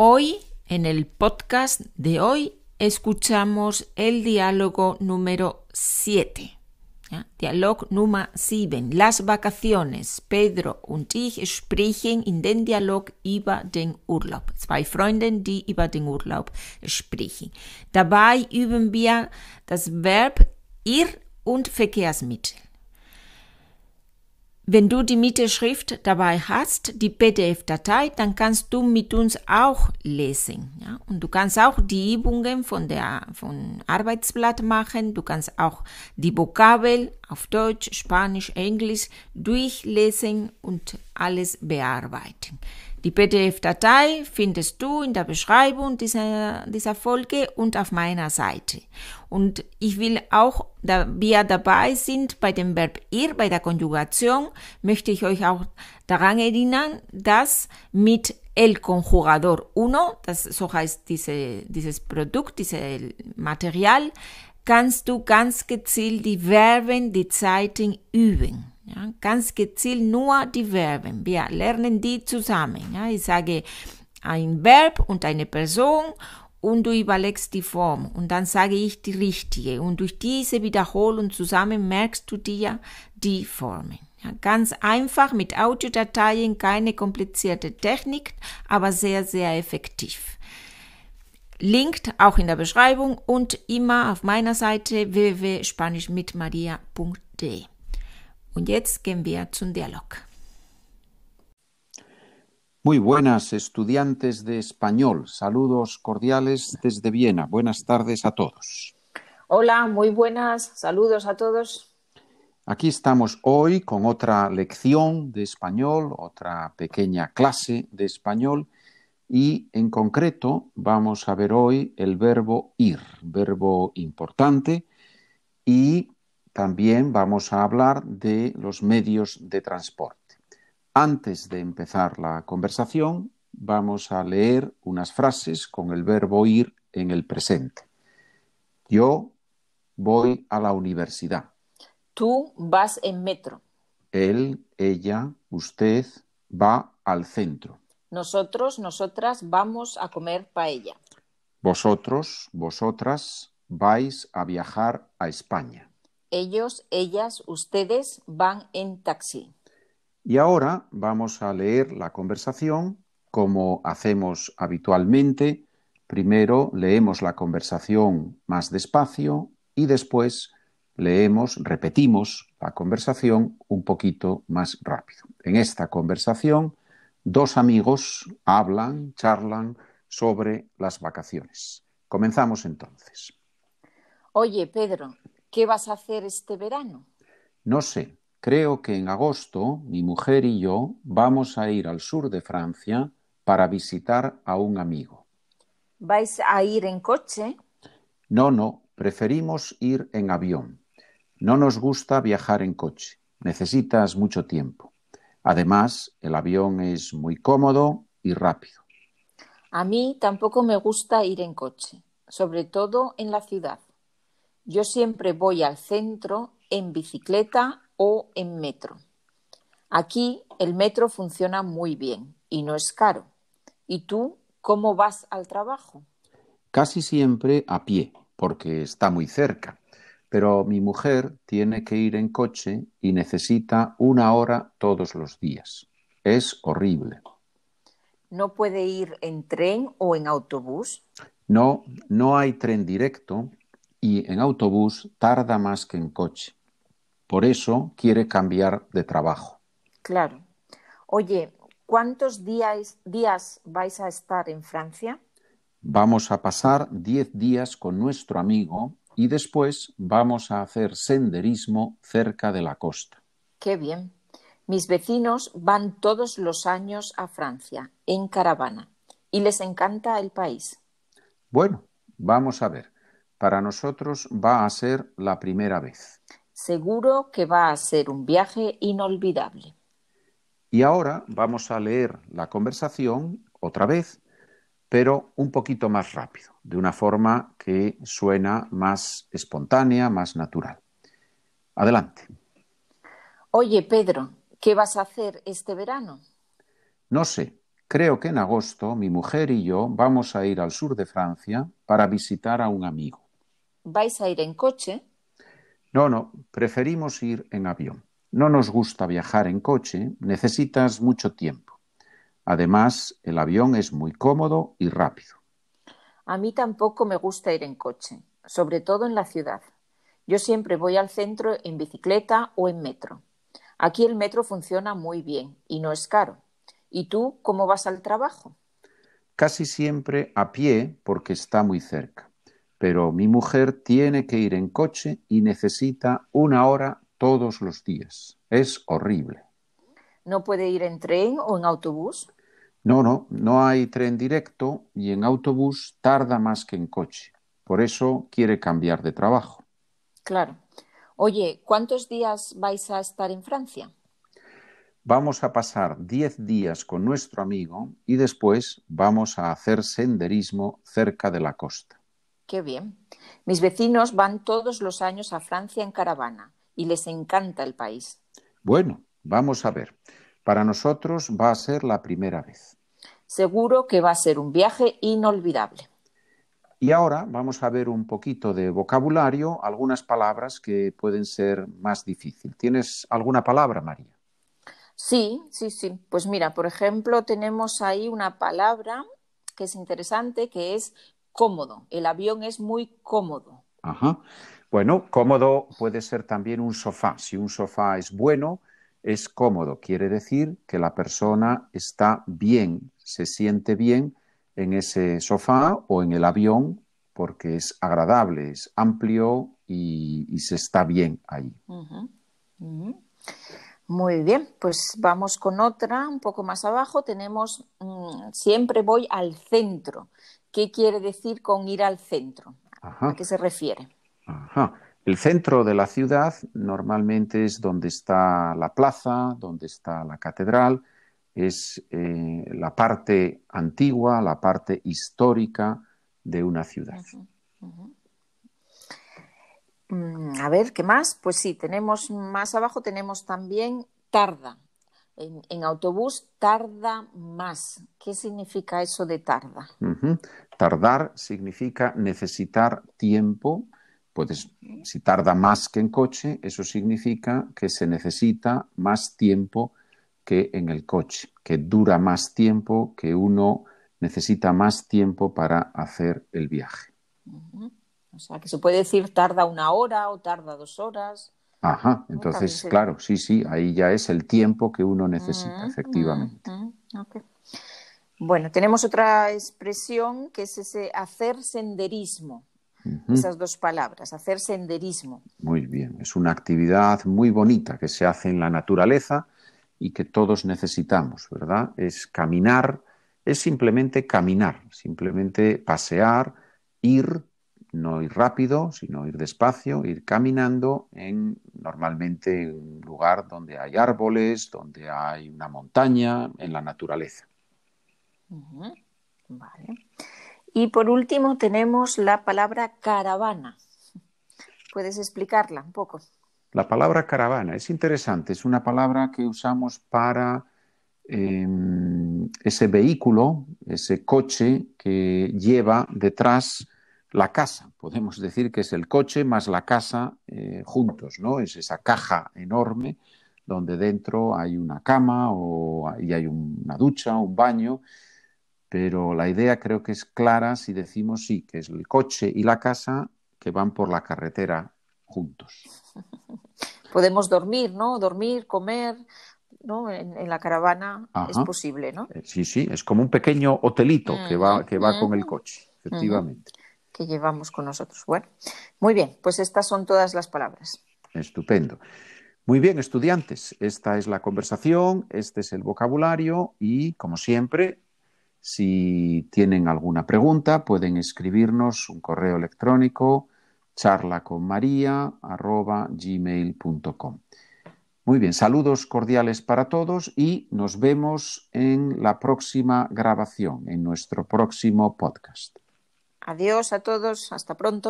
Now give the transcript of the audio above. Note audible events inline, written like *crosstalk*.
Hoy, en el podcast de hoy, escuchamos el diálogo número 7. Dialog Nummer 7. Las vacaciones. Pedro und ich sprechen in den Dialog über den Urlaub. Zwei Freunde, die über den Urlaub sprechen. Dabei üben wir das Verb ir und Verkehrsmittel. Wenn du die Mittelschrift dabei hast, die PDF-Datei, dann kannst du mit uns auch lesen. Ja? Und du kannst auch die Übungen von der von Arbeitsblatt machen. Du kannst auch die Vokabel auf Deutsch, Spanisch, Englisch durchlesen und alles bearbeiten. Die PDF-Datei findest du in der Beschreibung dieser, dieser Folge und auf meiner Seite. Und ich will auch, da wir dabei sind bei dem Verb ihr, bei der Konjugation, möchte ich euch auch daran erinnern, dass mit el conjugador uno, das so heißt diese, dieses Produkt, dieses Material, kannst du ganz gezielt die Verben, die Zeiten üben. Ja, ganz gezielt nur die Verben. Wir lernen die zusammen. Ja, ich sage ein Verb und eine Person und du überlegst die Form und dann sage ich die richtige. Und durch diese Wiederholung zusammen merkst du dir die Formen. Ja, ganz einfach mit Audiodateien, keine komplizierte Technik, aber sehr, sehr effektiv. Link auch in der Beschreibung und immer auf meiner Seite www.spanischmitmaria.de. jetzt gehen wir Muy buenas, estudiantes de español. Saludos cordiales desde Viena. Buenas tardes a todos. Hola, muy buenas. Saludos a todos. Aquí estamos hoy con otra lección de español, otra pequeña clase de español y en concreto vamos a ver hoy el verbo ir, verbo importante y también vamos a hablar de los medios de transporte. Antes de empezar la conversación, vamos a leer unas frases con el verbo ir en el presente. Yo voy a la universidad. Tú vas en metro. Él, ella, usted va al centro. Nosotros, nosotras vamos a comer paella. Vosotros, vosotras vais a viajar a España ellos, ellas, ustedes van en taxi. Y ahora vamos a leer la conversación como hacemos habitualmente. Primero leemos la conversación más despacio y después leemos, repetimos la conversación un poquito más rápido. En esta conversación, dos amigos hablan, charlan sobre las vacaciones. Comenzamos entonces. Oye, Pedro, ¿Qué vas a hacer este verano? No sé. Creo que en agosto mi mujer y yo vamos a ir al sur de Francia para visitar a un amigo. ¿Vais a ir en coche? No, no, preferimos ir en avión. No nos gusta viajar en coche. Necesitas mucho tiempo. Además, el avión es muy cómodo y rápido. A mí tampoco me gusta ir en coche, sobre todo en la ciudad. Yo siempre voy al centro en bicicleta o en metro. Aquí el metro funciona muy bien y no es caro. ¿Y tú cómo vas al trabajo? Casi siempre a pie, porque está muy cerca. Pero mi mujer tiene que ir en coche y necesita una hora todos los días. Es horrible. ¿No puede ir en tren o en autobús? No, no hay tren directo y en autobús tarda más que en coche. Por eso quiere cambiar de trabajo. Claro. Oye, ¿cuántos días, días vais a estar en Francia? Vamos a pasar diez días con nuestro amigo y después vamos a hacer senderismo cerca de la costa. Qué bien. Mis vecinos van todos los años a Francia en caravana y les encanta el país. Bueno, vamos a ver. Para nosotros va a ser la primera vez. Seguro que va a ser un viaje inolvidable. Y ahora vamos a leer la conversación otra vez, pero un poquito más rápido, de una forma que suena más espontánea, más natural. Adelante. Oye, Pedro, ¿qué vas a hacer este verano? No sé. Creo que en agosto mi mujer y yo vamos a ir al sur de Francia para visitar a un amigo. ¿Vais a ir en coche? No, no, preferimos ir en avión. No nos gusta viajar en coche, necesitas mucho tiempo. Además, el avión es muy cómodo y rápido. A mí tampoco me gusta ir en coche, sobre todo en la ciudad. Yo siempre voy al centro en bicicleta o en metro. Aquí el metro funciona muy bien y no es caro. ¿Y tú cómo vas al trabajo? Casi siempre a pie porque está muy cerca pero mi mujer tiene que ir en coche y necesita una hora todos los días. Es horrible. ¿No puede ir en tren o en autobús? No, no, no hay tren directo y en autobús tarda más que en coche. Por eso quiere cambiar de trabajo. Claro. Oye, ¿cuántos días vais a estar en Francia? Vamos a pasar diez días con nuestro amigo y después vamos a hacer senderismo cerca de la costa. Qué bien. Mis vecinos van todos los años a Francia en caravana y les encanta el país. Bueno, vamos a ver. Para nosotros va a ser la primera vez. Seguro que va a ser un viaje inolvidable. Y ahora vamos a ver un poquito de vocabulario, algunas palabras que pueden ser más difíciles. ¿Tienes alguna palabra, María? Sí, sí, sí. Pues mira, por ejemplo, tenemos ahí una palabra que es interesante, que es cómodo. El avión es muy cómodo. Bueno, cómodo puede ser también un sofá. Si un sofá es bueno, es cómodo. Quiere decir que la persona está bien, se siente bien en ese sofá o en el avión porque es agradable, es amplio y, se está bien ahí. Muy bien, pues vamos con otra, un poco más abajo tenemos, mm, siempre voy al centro qué quiere decir con ir al centro, a qué se refiere. El centro de la ciudad normalmente es donde está la plaza, donde está la catedral, es eh, la parte antigua, la parte histórica de una ciudad. Mm, a ver, ¿qué más? Pues sí, tenemos más abajo tenemos también Tarda, en, autobús tarda más. ¿Qué significa eso de tarda? Tardar significa necesitar tiempo. Pues, si tarda más que en coche, eso significa que se necesita más tiempo que en el coche, que dura más tiempo, que uno necesita más tiempo para hacer el viaje. O sea, que se puede decir tarda una hora o tarda dos horas. Ajá, entonces, claro, sí, sí, ahí ya es el tiempo que uno mm, necesita, mm, efectivamente. Mm, bueno, tenemos otra expresión que es ese hacer senderismo. Esas dos palabras, hacer senderismo. Muy bien, es una actividad muy bonita que se hace en la naturaleza y que todos necesitamos, ¿verdad? Es caminar, es simplemente caminar, simplemente pasear, ir no ir rápido, sino ir despacio, ir caminando en normalmente un lugar donde hay árboles, donde hay una montaña, en la naturaleza. Vale. Y por último tenemos la palabra caravana. ¿Puedes explicarla un poco? La palabra caravana es interesante, es una palabra que usamos para em, ese vehículo, ese coche que lleva detrás la casa. Podemos decir que es el coche más la casa eh, juntos, ¿no? Es esa caja enorme donde dentro hay una cama o, y hay una ducha, un baño, pero la idea creo que es clara si decimos sí, que es el coche y la casa que van por la carretera juntos. *laughs* Podemos dormir, ¿no? Dormir, comer, ¿no? En, la caravana es posible, ¿no? Eh, sí, sí, es como un pequeño hotelito que va, mm, que va con el mm, coche, mm. efectivamente que llevamos con nosotros. Bueno, muy bien, pues estas son todas las palabras. Estupendo. Muy bien, estudiantes, esta es la conversación, este es el vocabulario y, como siempre, si tienen alguna pregunta, pueden escribirnos un correo electrónico charlaconmaria.gmail.com. Muy bien, saludos cordiales para todos y nos vemos en la próxima grabación, en nuestro próximo podcast. Adiós a todos, hasta pronto.